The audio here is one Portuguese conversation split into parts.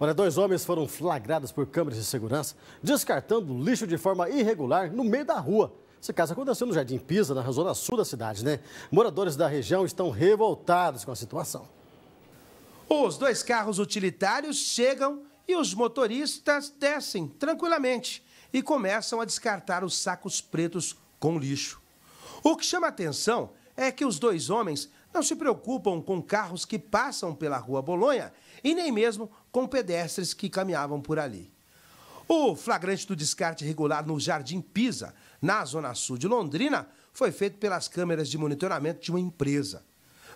Olha, dois homens foram flagrados por câmeras de segurança descartando lixo de forma irregular no meio da rua. Esse caso aconteceu no Jardim Pisa, na zona sul da cidade, né? Moradores da região estão revoltados com a situação. Os dois carros utilitários chegam e os motoristas descem tranquilamente e começam a descartar os sacos pretos com lixo. O que chama atenção é que os dois homens não se preocupam com carros que passam pela rua Bolonha e nem mesmo com pedestres que caminhavam por ali. O flagrante do descarte irregular no Jardim Pisa, na zona sul de Londrina, foi feito pelas câmeras de monitoramento de uma empresa.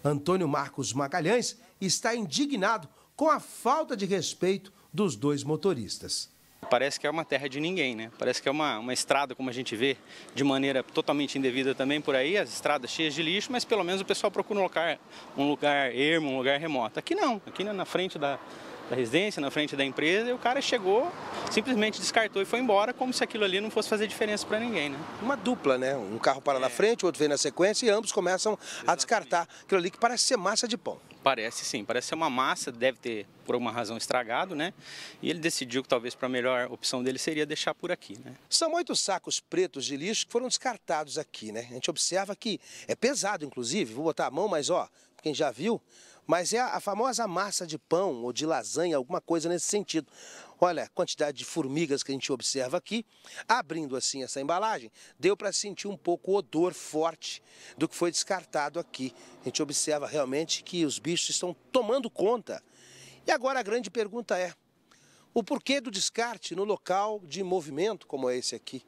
Antônio Marcos Magalhães está indignado com a falta de respeito dos dois motoristas. Parece que é uma terra de ninguém, né? Parece que é uma, uma estrada, como a gente vê, de maneira totalmente indevida também por aí, as estradas cheias de lixo, mas pelo menos o pessoal procura um lugar, um lugar ermo, um lugar remoto. Aqui não, aqui na frente da, da residência, na frente da empresa, e o cara chegou, simplesmente descartou e foi embora, como se aquilo ali não fosse fazer diferença para ninguém, né? Uma dupla, né? Um carro para é. na frente, o outro vem na sequência e ambos começam Exatamente. a descartar aquilo ali que parece ser massa de pão. Parece sim, parece ser uma massa, deve ter por alguma razão estragado, né? E ele decidiu que talvez para a melhor opção dele seria deixar por aqui, né? São oito sacos pretos de lixo que foram descartados aqui, né? A gente observa que é pesado, inclusive, vou botar a mão, mas ó, quem já viu, mas é a famosa massa de pão ou de lasanha, alguma coisa nesse sentido. Olha a quantidade de formigas que a gente observa aqui. Abrindo assim essa embalagem, deu para sentir um pouco o odor forte do que foi descartado aqui. A gente observa realmente que os bichos estão tomando conta. E agora a grande pergunta é: o porquê do descarte no local de movimento como é esse aqui?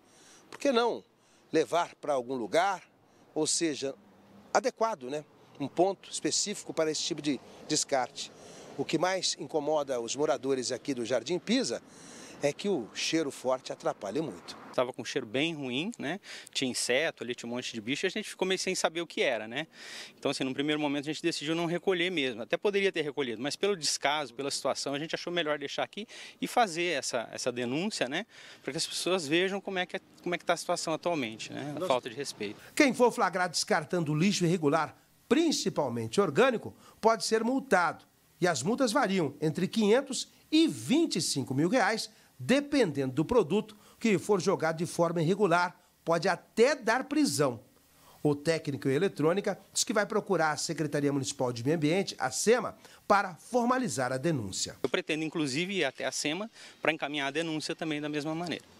Por que não levar para algum lugar, ou seja, adequado, né? um ponto específico para esse tipo de descarte. O que mais incomoda os moradores aqui do Jardim Pisa é que o cheiro forte atrapalha muito. Estava com um cheiro bem ruim, né? Tinha inseto ali, tinha um monte de bicho, e a gente ficou meio sem saber o que era, né? Então, assim, no primeiro momento a gente decidiu não recolher mesmo. Até poderia ter recolhido, mas pelo descaso, pela situação, a gente achou melhor deixar aqui e fazer essa, essa denúncia, né? Para que as pessoas vejam como é que é, como é que está a situação atualmente, né? A falta de respeito. Quem for flagrado descartando lixo irregular principalmente orgânico, pode ser multado. E as multas variam entre 500 e 25 mil reais, dependendo do produto que for jogado de forma irregular, pode até dar prisão. O técnico em eletrônica diz que vai procurar a Secretaria Municipal de Meio Ambiente, a SEMA, para formalizar a denúncia. Eu pretendo, inclusive, ir até a SEMA para encaminhar a denúncia também da mesma maneira.